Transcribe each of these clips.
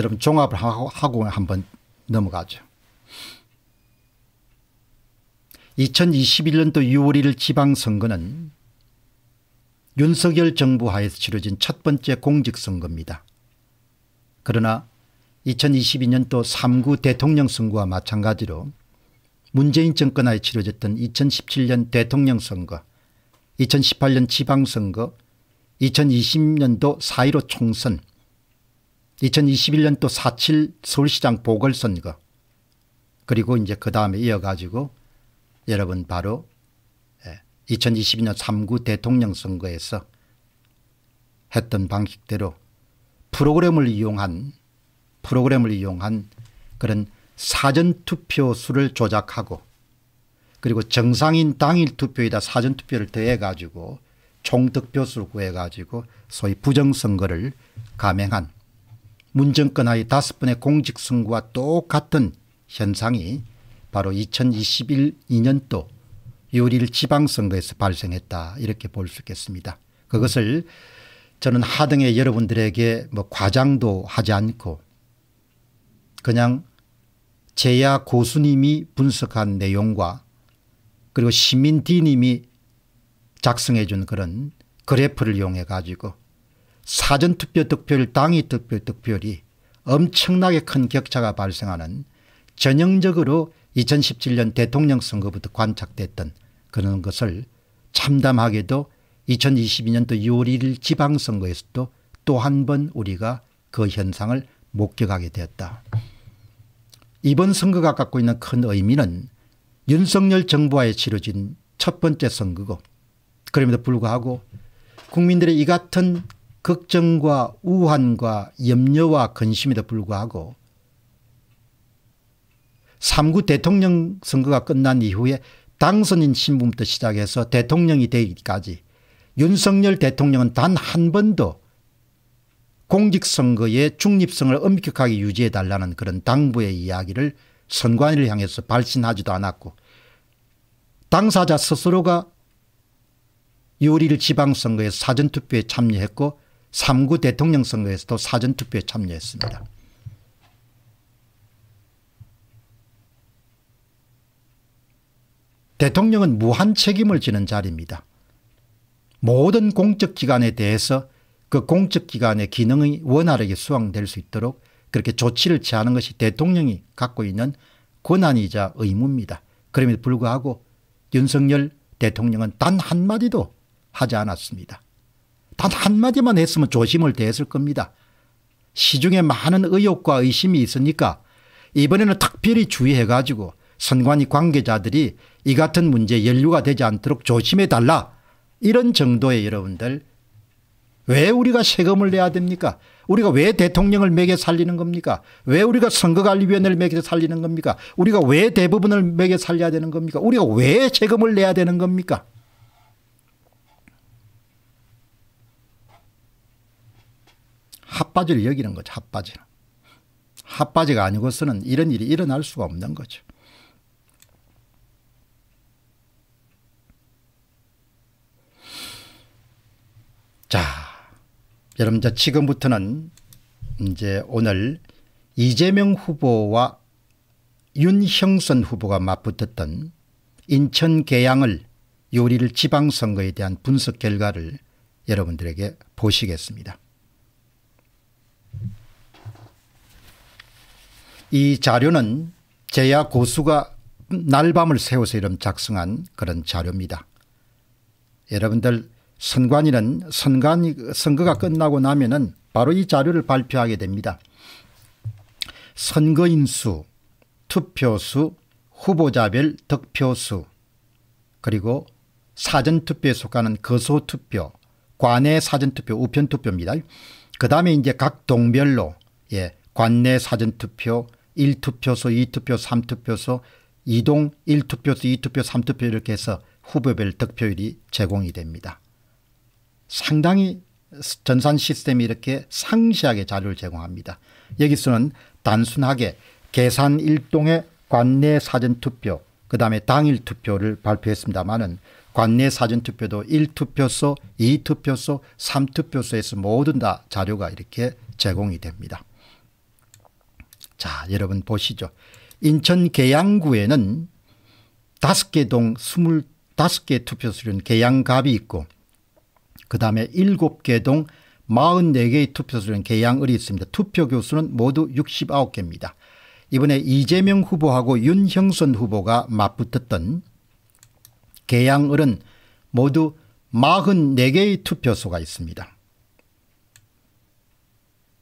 여러분 종합을 하고, 하고 한번 넘어가죠. 2021년도 6월 1일 지방선거는 윤석열 정부 하에서 치러진 첫 번째 공직선거입니다. 그러나 2022년도 3구 대통령 선거와 마찬가지로 문재인 정권 하에 치러졌던 2017년 대통령 선거, 2018년 지방선거, 2020년도 4.15 총선, 2021년도 4.7 서울시장 보궐선거 그리고 이제 그 다음에 이어가지고 여러분 바로 2022년 예, 3구 대통령 선거에서 했던 방식대로 프로그램을 이용한 프로그램을 이용한 그런 사전투표 수를 조작하고 그리고 정상인 당일 투표에다 사전투표를 더해가지고 총득표수를 구해가지고 소위 부정선거를 감행한 문정권하의 다섯 번의 공직선거와 똑같은 현상이 바로 2021년도 요리일 지방선거에서 발생했다 이렇게 볼 수 있겠습니다. 그것을 저는 하등의 여러분들에게 뭐 과장도 하지 않고 그냥 제야 고수님이 분석한 내용과 그리고 시민디님이 작성해 준 그런 그래프를 이용해 가지고 사전투표 득표율 당위 득표 득표율이 엄청나게 큰 격차가 발생하는 전형적으로 2017년 대통령 선거부터 관착됐던 그런 것을 참담하게도 2022년도 6월 1일 지방선거에서도 또 한 번 우리가 그 현상을 목격하게 되었다. 이번 선거가 갖고 있는 큰 의미는 윤석열 정부와의 치러진 첫 번째 선거고 그럼에도 불구하고 국민들의 이 같은 걱정과 우환과 염려와 근심에도 불구하고 3구 대통령 선거가 끝난 이후에 당선인 신분부터 시작해서 대통령이 되기까지 윤석열 대통령은 단 한 번도 공직선거의 중립성을 엄격하게 유지해달라는 그런 당부의 이야기를 선관위를 향해서 발신하지도 않았고 당사자 스스로가 요리를 지방선거에 사전투표에 참여했고 3구 대통령 선거에서도 사전투표에 참여했습니다. 대통령은 무한 책임을 지는 자리입니다. 모든 공적기관에 대해서 그 공적기관의 기능이 원활하게 수행될 수 있도록 그렇게 조치를 취하는 것이 대통령이 갖고 있는 권한이자 의무입니다. 그럼에도 불구하고 윤석열 대통령은 단 한마디도 하지 않았습니다. 단 한마디만 했으면 조심을 대했을 겁니다. 시중에 많은 의혹과 의심이 있으니까 이번에는 특별히 주의해 가지고 선관위 관계자들이 이 같은 문제 연루가 되지 않도록 조심해 달라 이런 정도의 여러분들 왜 우리가 세금을 내야 됩니까 우리가 왜 대통령을 매개 살리는 겁니까 왜 우리가 선거관리위원회를 매개 살리는 겁니까 우리가 왜 대부분을 매개 살려야 되는 겁니까 우리가 왜 세금을 내야 되는 겁니까 핫바지를 여기는 거죠. 핫바지. 핫바지가 아니고서는 이런 일이 일어날 수가 없는 거죠. 자, 여러분 이제 지금부터는 이제 오늘 이재명 후보와 윤형선 후보가 맞붙었던 인천 계양을 요리를 지방선거에 대한 분석 결과를 여러분들에게 보시겠습니다. 이 자료는 제야 고수가 날밤을 새워서 이름 작성한 그런 자료입니다. 여러분들 선관위는 선관 선거가 끝나고 나면은 바로 이 자료를 발표하게 됩니다. 선거인수, 투표수, 후보자별 득표수, 그리고 사전투표에 속하는 거소투표, 관내 사전투표, 우편투표입니다. 그 다음에 이제 각 동별로 예, 관내 사전투표, 1투표소, 2투표, 소 3투표소, 이동 1투표소, 2투표, 3투표 이렇게 해서 후보별 득표율이 제공이 됩니다. 상당히 전산 시스템이 이렇게 상시하게 자료를 제공합니다. 여기서는 단순하게 계산 일동의 관내 사전투표 그 다음에 당일 투표를 발표했습니다마는 관내 사전투표도 1투표소, 2투표소, 3투표소에서 모든 다 자료가 이렇게 제공이 됩니다. 자, 여러분 보시죠. 인천 계양구에는 다개동스물개 투표소는 계양갑이 있고 그 다음에 일개동마흔 개의 투표소는 계양을 있습니다. 투표 교수는 모두 육십 개입니다 이번에 이재명 후보하고 윤형선 후보가 맞붙었던 계양을은 모두 44개의 투표소가 있습니다.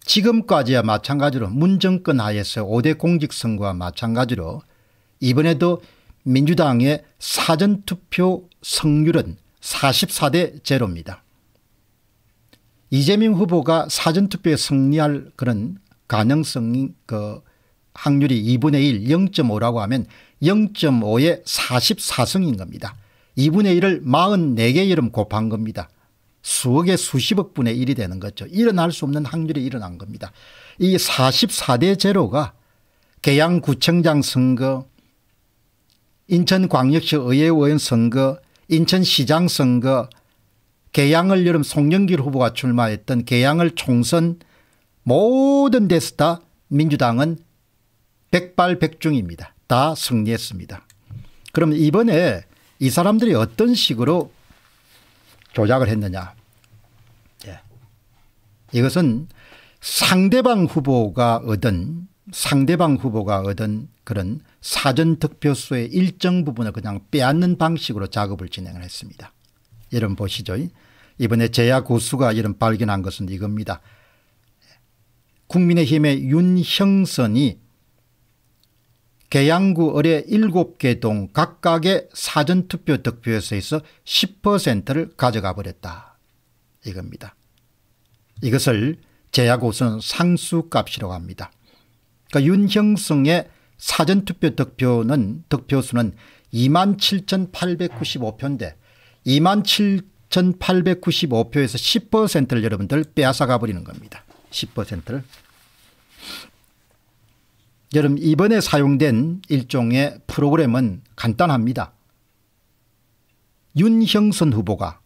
지금까지와 마찬가지로 문정권 하에서 5대 공직선거와 마찬가지로 이번에도 민주당의 사전투표 성률은 44대 제로입니다. 이재명 후보가 사전투표에 승리할 그런 가능성 그 확률이 2분의 1 0.5라고 하면 0.5에 44승인 겁니다. 2분의 1을 44개 이름 곱한 겁니다. 수억에 수십억 분의 1이 되는 거죠. 일어날 수 없는 확률이 일어난 겁니다. 이 44대 제로가 계양구청장 선거, 인천광역시 의회의원 선거, 인천시장 선거, 계양을 여름 송영길 후보가 출마했던 계양을 총선 모든 데서 다 민주당은 백발백중입니다. 다 승리했습니다. 그럼 이번에 이 사람들이 어떤 식으로 조작을 했느냐. 예. 이것은 상대방 후보가 얻은 상대방 후보가 얻은 그런 사전 득표수의 일정 부분을 그냥 빼앗는 방식으로 작업을 진행을 했습니다. 여러분 보시죠. 이번에 제야 고수가 이런 발견한 것은 이겁니다. 국민의힘의 윤형선이 계양구 의뢰 7개 동 각각의 사전투표 득표에서 있어 10%를 가져가 버렸다. 이겁니다. 이것을 제약고수 상수값이라고 합니다. 그러니까 윤형성의 사전투표 득표는 득표수는 27,895표인데 27,895표에서 10%를 여러분들 빼앗아가 버리는 겁니다. 10%를. 여름 이번에 사용된 일종의 프로그램은 간단합니다. 윤형선 후보가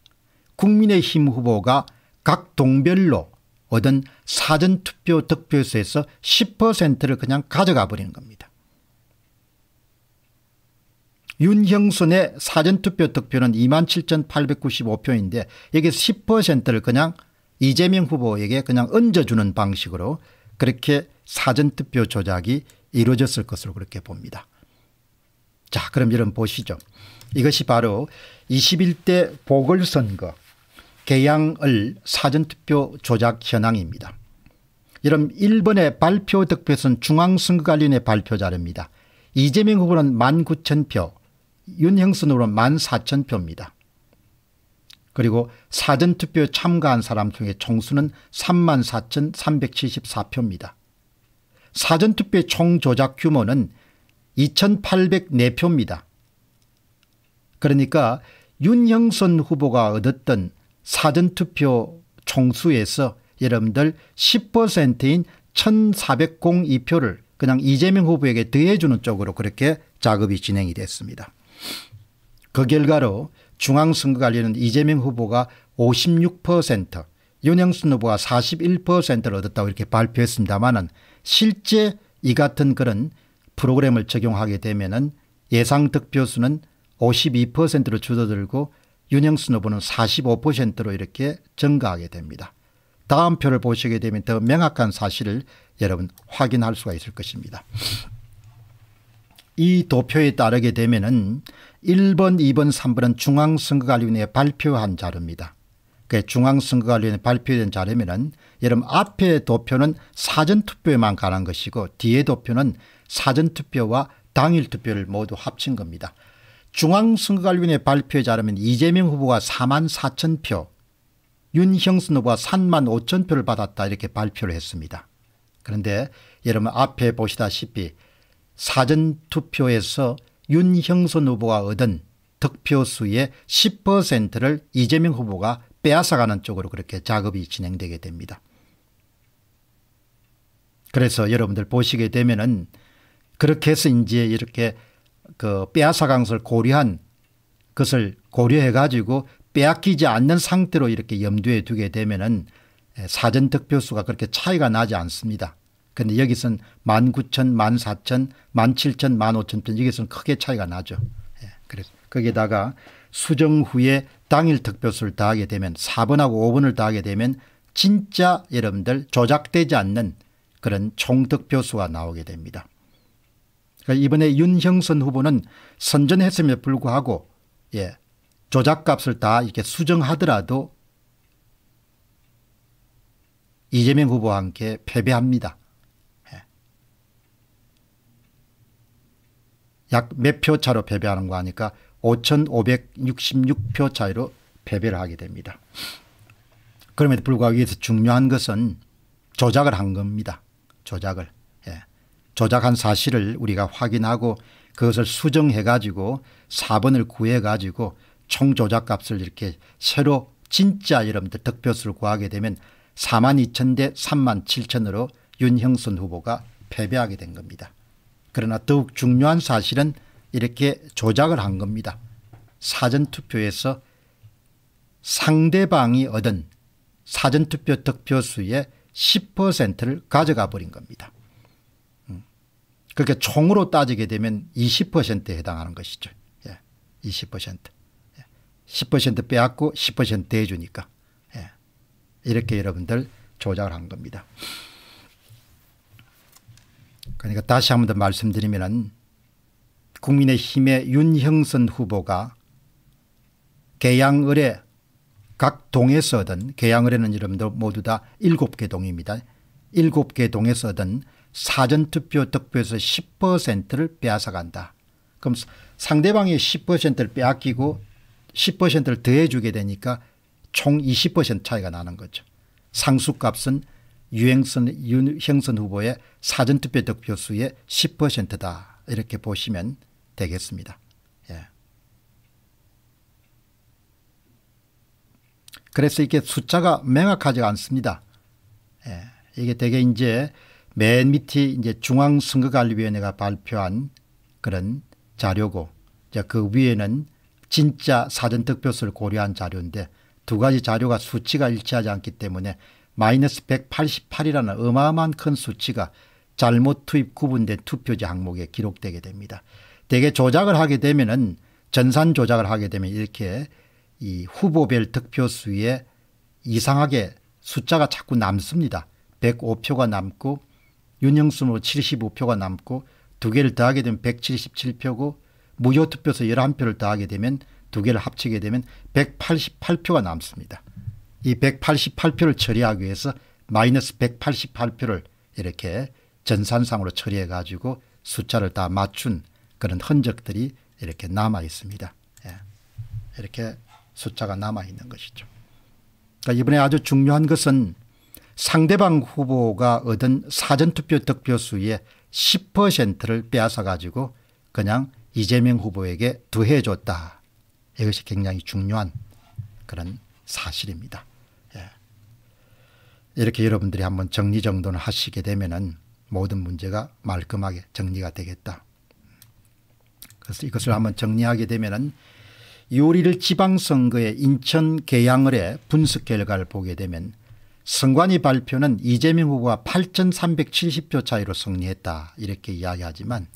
국민의힘 후보가 각 동별로 얻은 사전투표 득표수에서 10%를 그냥 가져가 버리는 겁니다. 윤형순의 사전투표 득표는 27,895표인데 여기 10%를 그냥 이재명 후보에게 그냥 얹어주는 방식으로 그렇게 사전투표 조작이 이루어졌을 것으로 그렇게 봅니다. 자 그럼 여러분 보시죠. 이것이 바로 21대 보궐선거 개항을 사전투표 조작 현황입니다. 여러분 일본의 발표 득표선 중앙선거관리의 발표 자료입니다. 이재명 후보는 19,000표 윤형선 후보는 14,000표입니다. 그리고 사전투표 참가한 사람 중에 총수는 34,374표입니다. 사전투표 총조작 규모는 2,804표입니다. 그러니까 윤형선 후보가 얻었던 사전투표 총수에서 여러분들 10%인 1402표를 그냥 이재명 후보에게 더해주는 쪽으로 그렇게 작업이 진행이 됐습니다. 그 결과로 중앙선거관리는 이재명 후보가 56% 윤영순 후보가 41%를 얻었다고 이렇게 발표했습니다만 실제 이 같은 그런 프로그램을 적용하게 되면은 예상 득표수는 52%로 줄어들고 윤영순 후보는 45%로 이렇게 증가하게 됩니다. 다음 표를 보시게 되면 더 명확한 사실을 여러분 확인할 수가 있을 것입니다. 이 도표에 따르게 되면은 1번, 2번, 3번은 중앙선거관리위원회 발표한 자료입니다. 그 중앙선거관리위원회 발표된 자료면은 여러분 앞에 도표는 사전투표에만 관한 것이고 뒤에 도표는 사전투표와 당일투표를 모두 합친 겁니다. 중앙선거관리위원회 발표에 자르면 이재명 후보가 4만 4천 표, 윤형순 후보가 3만 5천 표를 받았다 이렇게 발표를 했습니다. 그런데 여러분 앞에 보시다시피 사전투표에서 윤형선 후보가 얻은 득표수의 10%를 이재명 후보가 빼앗아가는 쪽으로 그렇게 작업이 진행되게 됩니다. 그래서 여러분들 보시게 되면은 그렇게 해서 이제 이렇게 그 빼앗아간 것을 고려한 것을 고려해 가지고 빼앗기지 않는 상태로 이렇게 염두에 두게 되면은 사전 득표수가 그렇게 차이가 나지 않습니다. 근데 여기선 19,000, 14,000, 17,000, 15,000편 여기서는 크게 차이가 나죠. 예. 그래서 거기에다가 수정 후에 당일 득표수를 다하게 되면 4번하고 5번을 다하게 되면 진짜 여러분들 조작되지 않는 그런 총득표수가 나오게 됩니다. 그러니까 이번에 윤형선 후보는 선전했음에 불구하고 예, 조작값을 다 이렇게 수정하더라도 이재명 후보와 함께 패배합니다. 약몇표 차로 패배하는 거 하니까 5,566표 차이로 패배를 하게 됩니다. 그럼에도 불구하고 여기서 중요한 것은 조작을 한 겁니다. 조작을. 예. 조작한 사실을 우리가 확인하고 그것을 수정해 가지고 4번을 구해 가지고 총 조작값을 이렇게 새로 진짜 여러분들 득표수를 구하게 되면 4만 2천 대 3만 7천으로 윤형순 후보가 패배하게 된 겁니다. 그러나 더욱 중요한 사실은 이렇게 조작을 한 겁니다. 사전투표에서 상대방이 얻은 사전투표 득표수의 10%를 가져가 버린 겁니다. 음. 그렇게 총으로 따지게 되면 20%에 해당하는 것이죠. 예, 20%. 10% 예, 빼앗고 10% 대주니까. 예, 이렇게 여러분들 조작을 한 겁니다. 그러니까 다시 한 번 더말씀드리면 국민의힘의 윤형선 후보가 계양을에 각 동에서 얻은 계양을에는 이름도 모두 다 일곱 개 동입니다. 일곱 개 동에서 얻은 사전투표 득표에서 10%를 빼앗아간다. 그럼 상대방의 10%를 빼앗기고 10%를 더해주게 되니까 총 20% 차이가 나는 거죠. 상수값은 유행선, 유형선 후보의 사전투표 득표수의 10%다 이렇게 보시면 되겠습니다. 예. 그래서 이게 숫자가 명확하지 않습니다. 예. 이게 되게 이제 맨 밑이 이제 중앙선거관리위원회가 발표한 그런 자료고 그 위에는 진짜 사전득표수를 고려한 자료인데 두 가지 자료가 수치가 일치하지 않기 때문에 마이너스 188이라는 어마어마한 큰 수치가 잘못 투입 구분된 투표지 항목에 기록되게 됩니다. 대개 조작을 하게 되면은 전산 조작을 하게 되면 이렇게 이 후보별 득표수에 이상하게 숫자가 자꾸 남습니다. 105표가 남고 윤영수로 75표가 남고 두 개를 더하게 되면 177표고 무효투표서 11표를 더하게 되면 두 개를 합치게 되면 188표가 남습니다. 이 188표를 처리하기 위해서 마이너스 188표를 이렇게 전산상으로 처리해 가지고 숫자를 다 맞춘 그런 흔적들이 이렇게 남아 있습니다. 예. 이렇게 숫자가 남아 있는 것이죠. 그러니까 이번에 아주 중요한 것은 상대방 후보가 얻은 사전투표 득표수의 10%를 빼앗아 가지고 그냥 이재명 후보에게 두해 줬다. 이것이 굉장히 중요한 그런 사실입니다. 이렇게 여러분들이 한번 정리정돈을 하시게 되면은 모든 문제가 말끔하게 정리가 되겠다. 그래서 이것을 한번 정리하게 되면은 6월 1 지방선거의 인천 계양을의 분석 결과를 보게 되면 선관위 발표는 이재명 후보가 8,370표 차이로 승리했다 이렇게 이야기하지만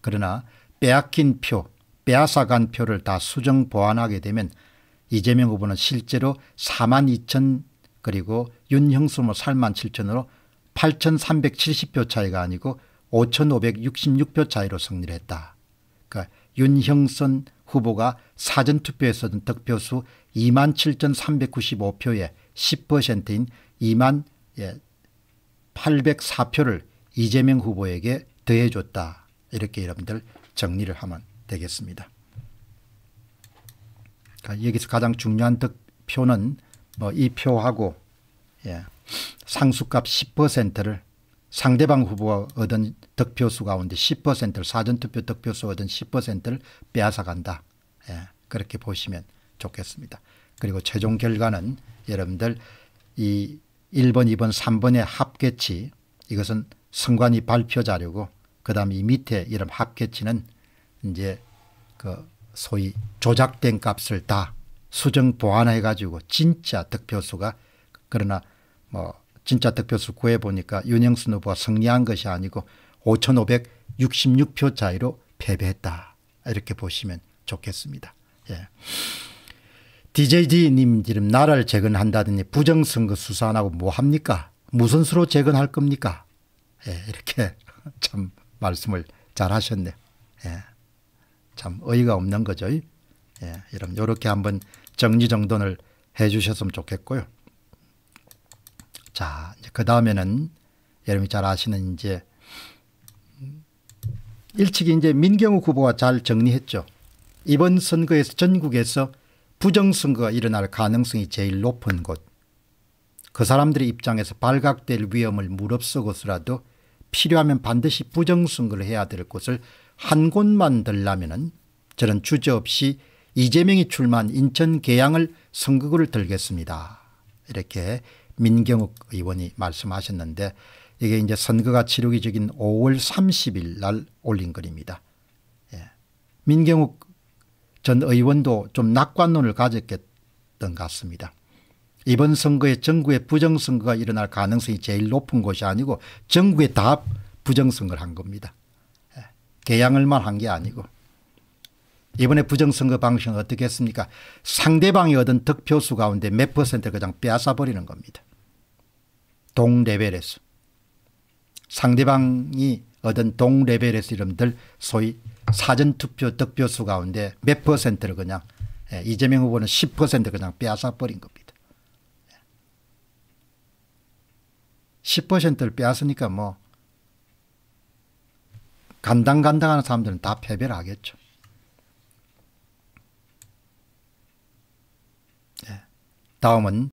그러나 빼앗긴 표, 빼앗아간 표를 다 수정 보완하게 되면 이재명 후보는 실제로 4만 2천 그리고 윤형수 뭐 8만 7천으로 8,370표 차이가 아니고 5,566표 차이로 승리를 했다. 그러니까 윤형선 후보가 사전투표에서 든 득표수 2만 7,395표에 10%인 2만 804표를 이재명 후보에게 더해줬다. 이렇게 여러분들 정리를 하면 되겠습니다. 그러니까 여기서 가장 중요한 득표는 뭐이 표하고 예. 상수값 10%를 상대방 후보가 얻은 득표수 가운데 10%를 사전투표 득표수 얻은 10%를 빼앗아 간다. 예. 그렇게 보시면 좋겠습니다. 그리고 최종 결과는 여러분들 이 1번, 2번, 3번의 합계치 이것은 선관위 발표 자료고 그 다음 이 밑에 이런 합계치는 이제 그 소위 조작된 값을 다 수정 보완해 가지고 진짜 득표수가 그러나 뭐 진짜 득표수 구해보니까 윤영순 후보가 승리한 것이 아니고 5,566표 차이로 패배했다. 이렇게 보시면 좋겠습니다. 예. DJD님 지금 나라를 재건한다더니 부정선거 수사 안 하고 뭐합니까? 무슨 수로 재건할 겁니까? 예, 이렇게 참 말씀을 잘 하셨네요. 예, 참 어이가 없는 거죠. 예, 여러분 이렇게 한번 정리정돈을 해 주셨으면 좋겠고요. 자, 이제 그 다음에는 여러분이 잘 아시는 이제 일찍이 이제 민경욱 후보가 잘 정리했죠. 이번 선거에서 전국에서 부정선거가 일어날 가능성이 제일 높은 곳. 그 사람들의 입장에서 발각될 위험을 무릅쓰고서라도 필요하면 반드시 부정선거를 해야 될 곳을 한 곳만 들라면은 저는 주저없이 이재명이 출마한 인천 계양을 선거구를 들겠습니다. 이렇게 민경욱 의원이 말씀하셨는데 이게 이제 선거가 치르기적인 5월 30일 날 올린 글입니다. 예. 민경욱 전 의원도 좀 낙관론을 가졌겠던 같습니다. 이번 선거에 정부의 부정선거가 일어날 가능성이 제일 높은 것이 아니고 정부에 다 부정선거를 한 겁니다. 예. 개양을만 한 게 아니고. 이번에 부정선거 방식은 어떻게 했습니까 상대방이 얻은 득표수 가운데 몇 퍼센트를 그냥 빼앗아버리는 겁니다. 동레벨에서 상대방이 얻은 동레벨에서 이름들 소위 사전투표 득표수 가운데 몇 퍼센트를 그냥 예, 이재명 후보는 10% 그냥 빼앗아버린 겁니다. 10%를 예. 빼앗으니까 뭐 간당간당하는 사람들은 다 패배를 하겠죠. 예. 다음은